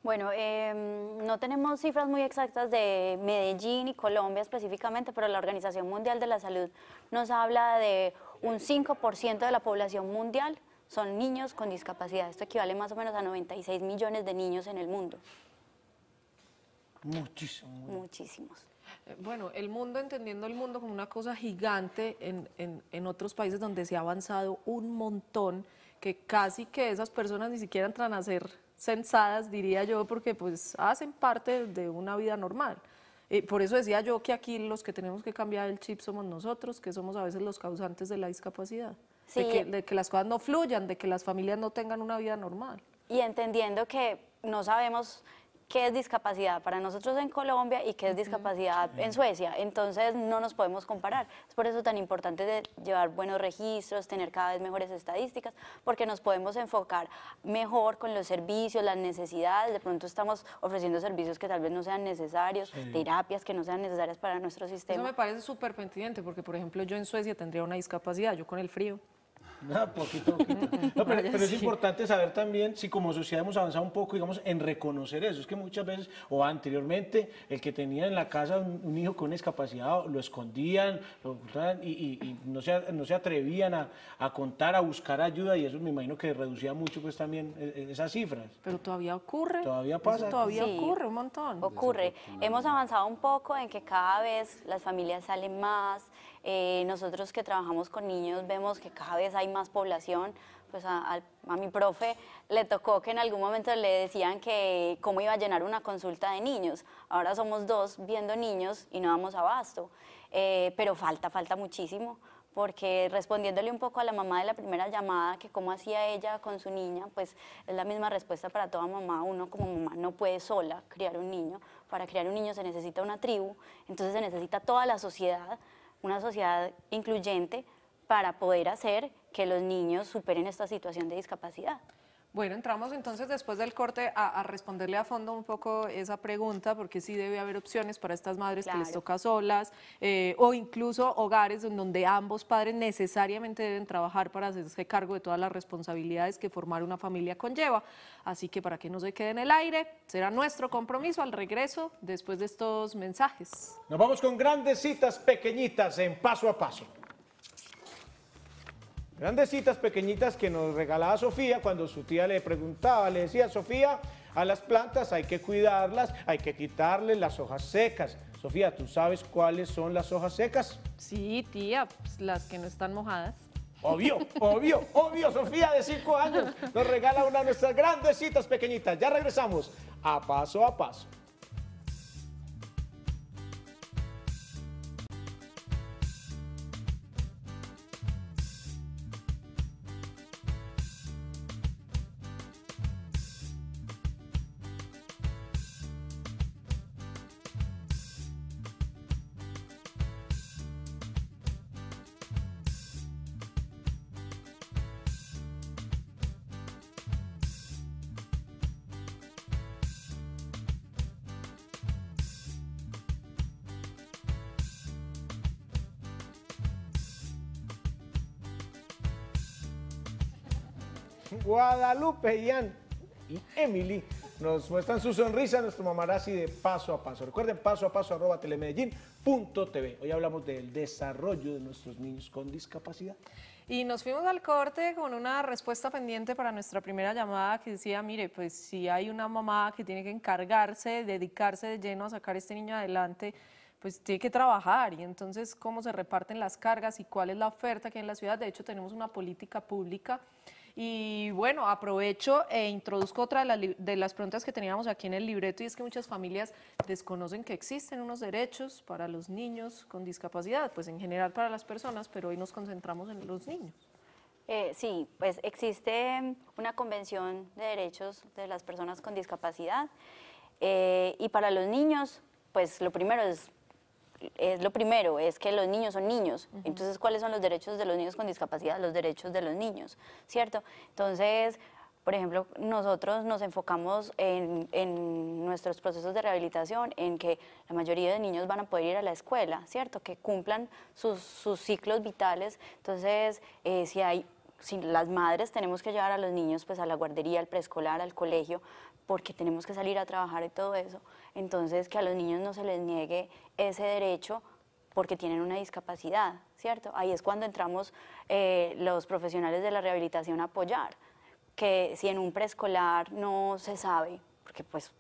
Bueno, em, no tenemos cifras muy exactas de Medellín y Colombia específicamente, pero la Organización Mundial de la Salud nos habla de un 5% de la población mundial son niños con discapacidad. Esto equivale más o menos a 96 millones de niños en el mundo. Muchísimos. Muchísimos. Eh, bueno, el mundo, entendiendo el mundo como una cosa gigante en, en, en, otros países donde se ha avanzado un montón, que casi que esas personas ni siquiera entran a ser sensadas, diría yo, porque pues hacen parte de una vida normal. por eso decía yo que aquí los que tenemos que cambiar el chip somos nosotros, que somos a veces los causantes de la discapacidad, de que las cosas no fluyan, de que las familias no tengan una vida normal. Y entendiendo que no sabemos qué es discapacidad para nosotros en Colombia y qué es discapacidad en Suecia. Entonces no nos podemos comparar. Es por eso tan importante llevar buenos registros, tener cada vez mejores estadísticas, porque nos podemos enfocar mejor con los servicios, las necesidades. De pronto estamos ofreciendo servicios que tal vez no sean necesarios, terapias que no sean necesarias para nuestro sistema. Eso me parece súper pertinente, porque por ejemplo yo en Suecia tendría una discapacidad, yo con el frío. No, poquito, poquito. pero, es importante saber también si como sociedad hemos avanzado un poco, digamos, en reconocer eso. Es que muchas veces, o anteriormente, el que tenía en la casa un, hijo con discapacidad lo escondían, lo y, no, se, no, se, atrevían a, contar, a buscar ayuda y eso me imagino que reducía mucho pues también e, e, esas cifras. Pero todavía ocurre. Todavía pasa. todavía ocurre un montón. Ocurre. Hemos avanzado un poco en que cada vez las familias salen más, eh, nosotros que trabajamos con niños vemos que cada vez hay más población. Pues a, mi profe le tocó que en algún momento le decían que cómo iba a llenar una consulta de niños. Ahora somos dos viendo niños y no damos abasto. Eh, pero falta, falta muchísimo porque respondiéndole un poco a la mamá de la primera llamada, que cómo hacía ella con su niña, pues es la misma respuesta para toda mamá. Uno como mamá no puede sola criar un niño. Para criar un niño se necesita una tribu, entonces se necesita toda la sociedad una sociedad incluyente para poder hacer que los niños superen esta situación de discapacidad. Bueno, entramos entonces después del corte a, responderle a fondo un poco esa pregunta, porque sí debe haber opciones para estas madres que les toca solas, eh, o incluso hogares en donde ambos padres necesariamente deben trabajar para hacerse cargo de todas las responsabilidades que formar una familia conlleva. Así que para que no se quede en el aire, será nuestro compromiso al regreso después de estos mensajes. Nos vamos con grandes citas pequeñitas en paso a paso. Grandecitas pequeñitas que nos regalaba Sofía cuando su tía le preguntaba, le decía, Sofía, a las plantas hay que cuidarlas, hay que quitarle las hojas secas. Sofía, ¿tú sabes cuáles son las hojas secas? Sí, tía, pues, las que no están mojadas. Obvio, obvio, obvio, Sofía de cinco años nos regala una de nuestras grandecitas pequeñitas. Ya regresamos a paso a paso. Guadalupe Ian y Emily nos muestran su sonrisa, nuestro mamarazzi de paso a paso. Recuerden, paso a paso arroba telemedellín.tv. Hoy hablamos del desarrollo de nuestros niños con discapacidad. Y nos fuimos al corte con una respuesta pendiente para nuestra primera llamada que decía, mire, pues si hay una mamá que tiene que encargarse, dedicarse de lleno a sacar este niño adelante, pues tiene que trabajar y entonces cómo se reparten las cargas y cuál es la oferta que en la ciudad. De hecho, tenemos una política pública y bueno, aprovecho e introduzco otra de, las preguntas que teníamos aquí en el libreto y es que muchas familias desconocen que existen unos derechos para los niños con discapacidad, pues en general para las personas, pero hoy nos concentramos en los niños. Eh, sí, pues existe una convención de derechos de las personas con discapacidad eh, y para los niños, pues lo primero es es lo primero, es que los niños son niños. Entonces, ¿cuáles son los derechos de los niños con discapacidad? Los derechos de los niños, ¿cierto? Entonces, por ejemplo, nosotros nos enfocamos en, nuestros procesos de rehabilitación, en que la mayoría de niños van a poder ir a la escuela, ¿cierto? Que cumplan sus, sus ciclos vitales. Entonces, eh, si hay las madres tenemos que llevar a los niños pues a la guardería, al preescolar, al colegio, porque tenemos que salir a trabajar y todo eso, entonces que a los niños no se les niegue ese derecho porque tienen una discapacidad, ¿cierto? Ahí es cuando entramos eh, los profesionales de la rehabilitación a apoyar, que si en un preescolar no se sabe, porque pues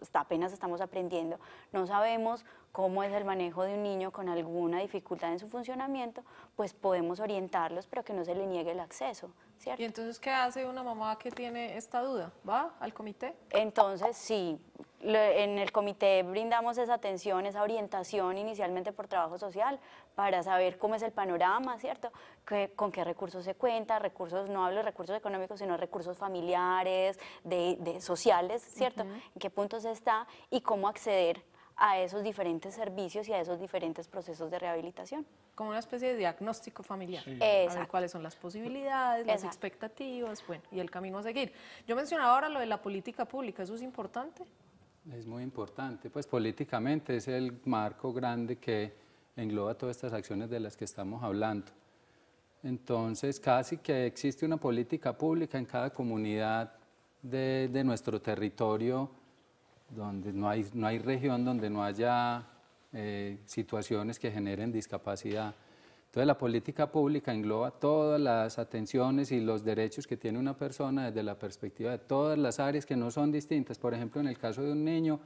está, apenas estamos aprendiendo, no sabemos cómo es el manejo de un niño con alguna dificultad en su funcionamiento, pues podemos orientarlos, pero que no se le niegue el acceso. ¿cierto? ¿Y entonces qué hace una mamá que tiene esta duda? ¿Va al comité? Entonces, sí, en el comité brindamos esa atención, esa orientación inicialmente por trabajo social para saber cómo es el panorama, ¿cierto? Que, con qué recursos se cuenta, recursos, no hablo de recursos económicos, sino recursos familiares, de, sociales, ¿cierto? En qué punto se está y cómo acceder a esos diferentes servicios y a esos diferentes procesos de rehabilitación. Como una especie de diagnóstico familiar. Sí. A ver cuáles son las posibilidades, las expectativas, bueno, y el camino a seguir. Yo mencionaba ahora lo de la política pública, ¿eso es importante? Es muy importante, pues políticamente es el marco grande que engloba todas estas acciones de las que estamos hablando. Entonces, casi que existe una política pública en cada comunidad de, de nuestro territorio donde no hay, región donde no haya eh, situaciones que generen discapacidad. Entonces la política pública engloba todas las atenciones y los derechos que tiene una persona desde la perspectiva de todas las áreas que no son distintas. Por ejemplo, en el caso de un niño,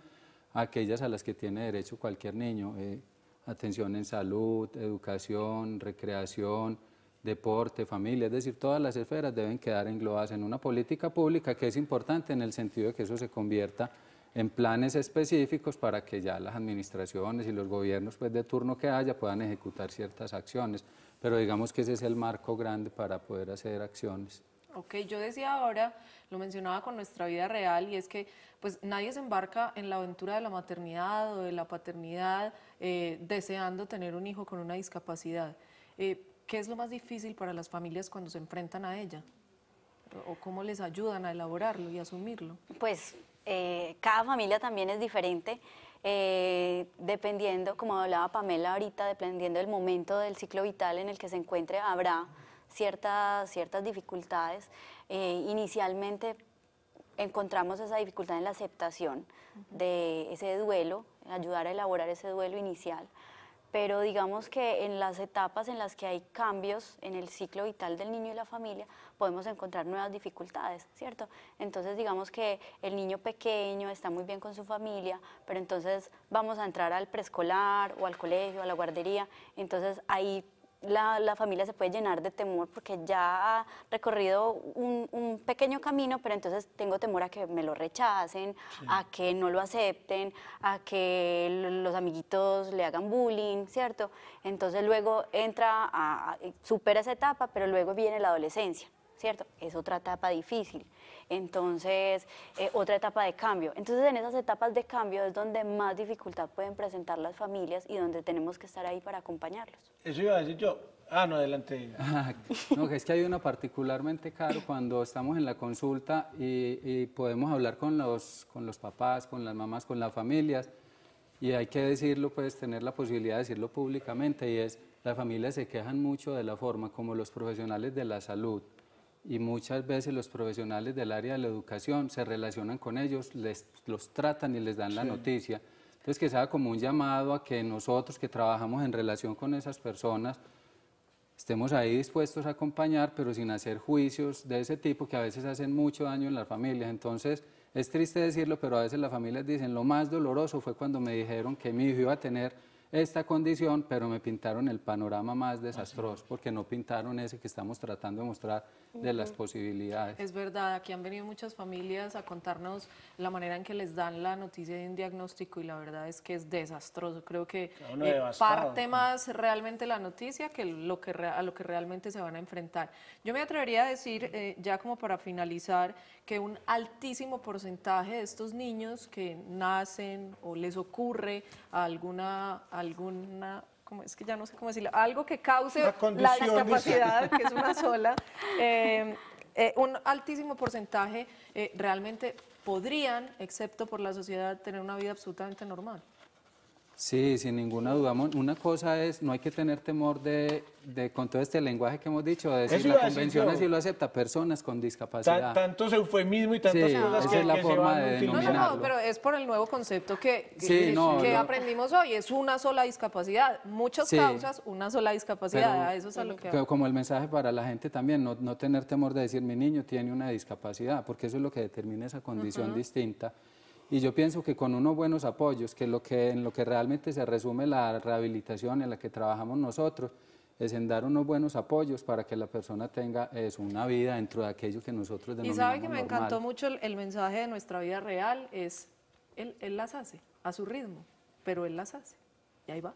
aquellas a las que tiene derecho cualquier niño. Eh, atención en salud, educación, recreación, deporte, familia, es decir, todas las esferas deben quedar englobadas en una política pública que es importante en el sentido de que eso se convierta en planes específicos para que ya las administraciones y los gobiernos pues, de turno que haya puedan ejecutar ciertas acciones. Pero digamos que ese es el marco grande para poder hacer acciones. Ok, yo decía ahora, lo mencionaba con nuestra vida real, y es que pues nadie se embarca en la aventura de la maternidad o de la paternidad eh, deseando tener un hijo con una discapacidad. Eh, ¿Qué es lo más difícil para las familias cuando se enfrentan a ella? ¿O cómo les ayudan a elaborarlo y asumirlo? Pues eh, cada familia también es diferente. Eh, dependiendo, como hablaba Pamela ahorita, dependiendo del momento del ciclo vital en el que se encuentre, habrá ciertas, dificultades. Eh, inicialmente encontramos esa dificultad en la aceptación de ese duelo, ayudar a elaborar ese duelo inicial pero digamos que en las etapas en las que hay cambios en el ciclo vital del niño y la familia, podemos encontrar nuevas dificultades, ¿cierto? Entonces digamos que el niño pequeño está muy bien con su familia, pero entonces vamos a entrar al preescolar o al colegio, a la guardería, entonces ahí la, familia se puede llenar de temor porque ya ha recorrido un, pequeño camino, pero entonces tengo temor a que me lo rechacen, a que no lo acepten, a que los amiguitos le hagan bullying, ¿cierto? Entonces luego entra, a, eh, supera esa etapa, pero luego viene la adolescencia. ¿cierto? Es otra etapa difícil, entonces eh, otra etapa de cambio. Entonces en esas etapas de cambio es donde más dificultad pueden presentar las familias y donde tenemos que estar ahí para acompañarlos. Eso iba a decir yo. Ah, no, adelante. Ah, no, es que hay una particularmente caro cuando estamos en la consulta y, y, podemos hablar con los, con los papás, con las mamás, con las familias y hay que decirlo, pues tener la posibilidad de decirlo públicamente, y es, las familias se quejan mucho de la forma como los profesionales de la salud y muchas veces los profesionales del área de la educación se relacionan con ellos, les, los tratan y les dan la noticia. Entonces que sea como un llamado a que nosotros que trabajamos en relación con esas personas estemos ahí dispuestos a acompañar, pero sin hacer juicios de ese tipo que a veces hacen mucho daño en las familias. Entonces es triste decirlo, pero a veces las familias dicen, lo más doloroso fue cuando me dijeron que mi hijo iba a tener esta condición, pero me pintaron el panorama más desastroso, porque no pintaron ese que estamos tratando de mostrar de las posibilidades. Es verdad, aquí han venido muchas familias a contarnos la manera en que les dan la noticia de un diagnóstico y la verdad es que es desastroso. Creo que eh, parte más realmente la noticia que, lo que a lo que realmente se van a enfrentar. Yo me atrevería a decir, eh, ya como para finalizar, que un altísimo porcentaje de estos niños que nacen o les ocurre alguna, alguna es que ya no sé cómo decirlo, algo que cause la discapacidad, que es una sola, eh, eh, un altísimo porcentaje eh, realmente podrían, excepto por la sociedad, tener una vida absolutamente normal. Sí, sin ninguna duda. Una cosa es, no hay que tener temor de, con todo este lenguaje que hemos dicho, de decir la convención así lo acepta, personas con discapacidad. se fue mismo y tantas sí, la forma de No, no, pero es por el nuevo concepto que, que, aprendimos hoy, es una sola discapacidad. Muchas causas, una sola discapacidad, eso es a lo que... Pero como el mensaje para la gente también, no, no tener temor de decir mi niño tiene una discapacidad, porque eso es lo que determina esa condición distinta y yo pienso que con unos buenos apoyos, que, lo en lo que realmente se resume la rehabilitación en la que trabajamos nosotros, es en dar unos buenos apoyos para que la persona tenga es, una vida dentro de aquello que nosotros denominamos Y sabe que me encantó mucho el, mensaje de nuestra vida real, es él las hace a su ritmo, pero él las hace. Y ahí va.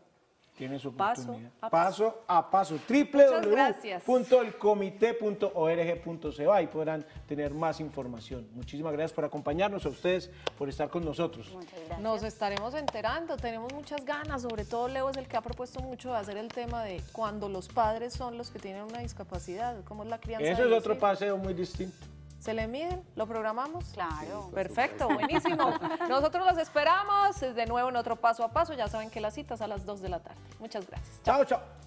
Tiene su oportunidad. Paso a paso. paso, punto paso. www.elcomité.org.co. Ahí podrán tener más información. Muchísimas gracias por acompañarnos, a ustedes por estar con nosotros. Nos estaremos enterando, tenemos muchas ganas, sobre todo Leo es el que ha propuesto mucho hacer el tema de cuando los padres son los que tienen una discapacidad, cómo es la crianza. Eso es otro paseo muy distinto se le miden, lo programamos. Claro. Perfecto, buenísimo. Nosotros los esperamos de nuevo en otro paso a paso. Ya saben que la cita es a las 2 de la tarde. Muchas gracias. Chao, chao.